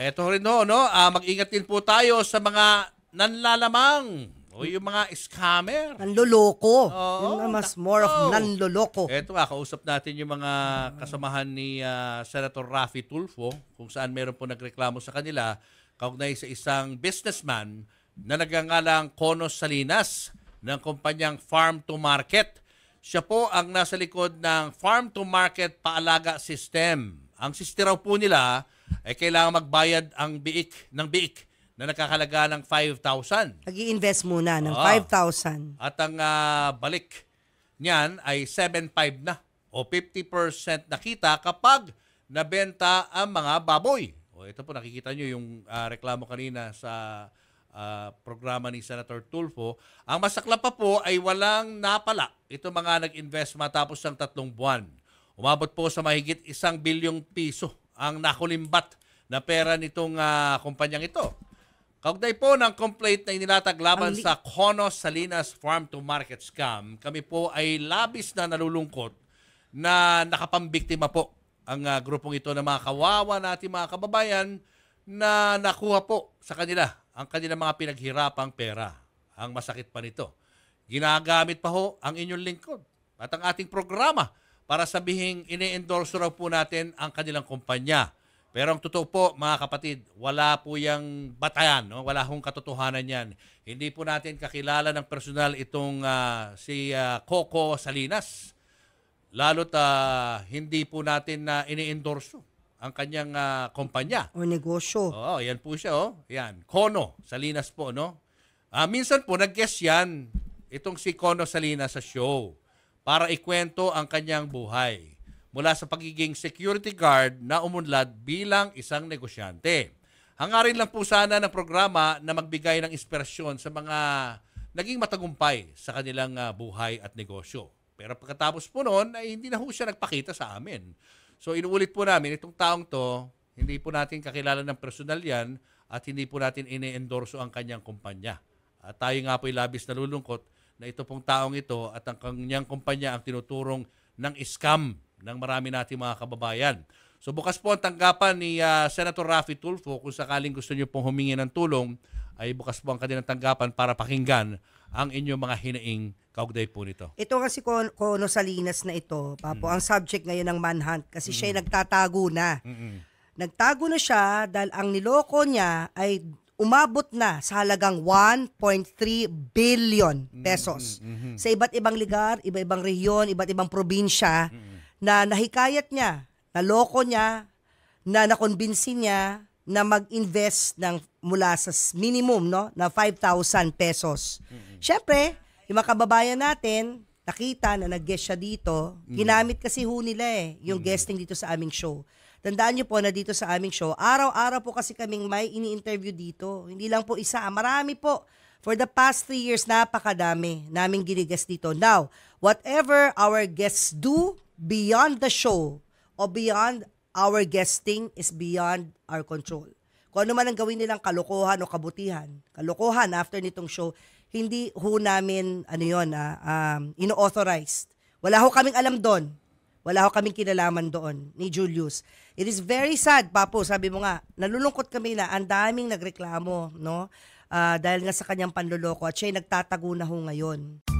Ito rin no, no? Ah, mag-ingat din po tayo sa mga nanlalamang o yung mga scammer. Nanloloko. Oo, Yun mas more of nako. nanloloko. Eto nga, ah, kausap natin yung mga kasamahan ni ah, Senator Raffy Tulfo kung saan meron po nagreklamo sa kanila kaugnay sa isang businessman na nagangalang Conos Salinas ng kumpanyang Farm to Market. Siya po ang nasa likod ng Farm to Market Paalaga System. Ang sister raw po nila eh kailangan magbayad ang biik ng biik na nakakalaga ng 5,000. nag invest muna ng 5,000. Ah. At ang ah, balik niyan ay 7.5 na o 50% na kita kapag nabenta ang mga baboy. O ito po nakikita niyo yung ah, reklamo kanina sa ah, programa ni Senator Tulfo. Ang masaklap pa po ay walang napala. Ito mga nag-invest matapos ng tatlong buwan. Umabot po sa mahigit isang bilyong piso ang nakulimbat na pera nitong uh, kumpanyang ito. Kaugday po ng complaint na inilatag laban sa Conos Salinas Farm to Market Scam, kami po ay labis na nalulungkot na nakapambiktima po ang uh, grupong ito ng mga kawawa natin mga kababayan na nakuha po sa kanila ang kanilang mga pinaghirapang pera. Ang masakit pa nito, ginagamit pa ho ang inyong lingkod at ang ating programa para sabihin ini endorse raw po natin ang kanilang kumpanya. Pero ang totoo po, mga kapatid, wala po yung batayan, no? wala hong katotohanan yan. Hindi po natin kakilala ng personal itong uh, si uh, Coco Salinas. Lalo't uh, hindi po natin na uh, ini-endorse ang kanyang uh, kumpanya. O negosyo. Oo, yan po siya. Oh. Yan, Kono Salinas po. No? Uh, minsan po, nag-guest yan itong si Kono Salinas sa show para ikwento ang kanyang buhay mula sa pagiging security guard na umunlad bilang isang negosyante. Hangarin lang po sana ng programa na magbigay ng inspirasyon sa mga naging matagumpay sa kanilang ah, buhay at negosyo. Pero pagkatapos po noon, ay hindi na ho siya nagpakita sa amin. So inuulit po namin, itong taong to, hindi po natin kakilala ng personal yan at hindi po natin ine-endorso ang kanyang kumpanya. At tayo nga po ay labis na nalulungkot na ito pong taong ito at ang kanyang kumpanya ang tinuturong ng scam ng marami nating mga kababayan. So bukas po ang tanggapan ni uh, Senator Rafi Tulfo kung sakaling gusto niyo pong humingi ng tulong ay bukas po ang kanilang tanggapan para pakinggan ang inyong mga hinaing kaugday po nito. Ito kasi Kono Salinas na ito, Papo, mm. ang subject ngayon ng manhunt kasi mm. siya ay mm. nagtatago na. Mm-mm. Nagtago na siya dahil ang niloko niya ay umabot na sa halagang 1.3 billion pesos mm-hmm. sa iba't ibang lugar, iba-ibang rehiyon, iba't ibang probinsya mm-hmm. na nahikayat niya, naloko niya, na nakonbinsi niya na mag-invest ng mula sa minimum no na 5,000 pesos. Mm-hmm. Syempre, yung mga kababayan natin nakita na nag-guest siya dito, mm-hmm. ginamit kasi ho nila eh yung mm-hmm. guesting dito sa aming show. Tandaan niyo po na dito sa aming show, araw-araw po kasi kaming may ini-interview dito. Hindi lang po isa, marami po. For the past three years, napakadami naming ginigas dito. Now, whatever our guests do beyond the show or beyond our guesting is beyond our control. Kung ano man ang gawin nilang kalokohan o kabutihan, kalokohan after nitong show, hindi ho namin, ano yon ah, um, ino-authorized. Wala ho kaming alam doon. Wala ho kaming kinalaman doon ni Julius. It is very sad, Papo. Sabi mo nga, nalulungkot kami na ang daming nagreklamo, no? Uh, dahil nga sa kanyang panloloko at siya'y nagtatago na ho ngayon.